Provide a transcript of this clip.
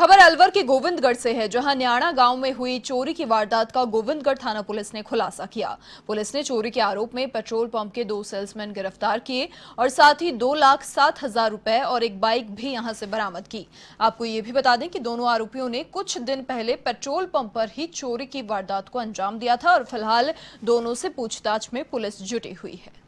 खबर अलवर के गोविंदगढ़ से है जहां न्याणा गांव में हुई चोरी की वारदात का गोविंदगढ़ थाना पुलिस ने खुलासा किया पुलिस ने चोरी के आरोप में पेट्रोल पंप के दो सेल्समैन गिरफ्तार किए और साथ ही दो लाख सात हजार रूपए और एक बाइक भी यहां से बरामद की आपको ये भी बता दें कि दोनों आरोपियों ने कुछ दिन पहले पेट्रोल पंप पर ही चोरी की वारदात को अंजाम दिया था और फिलहाल दोनों से पूछताछ में पुलिस जुटी हुई है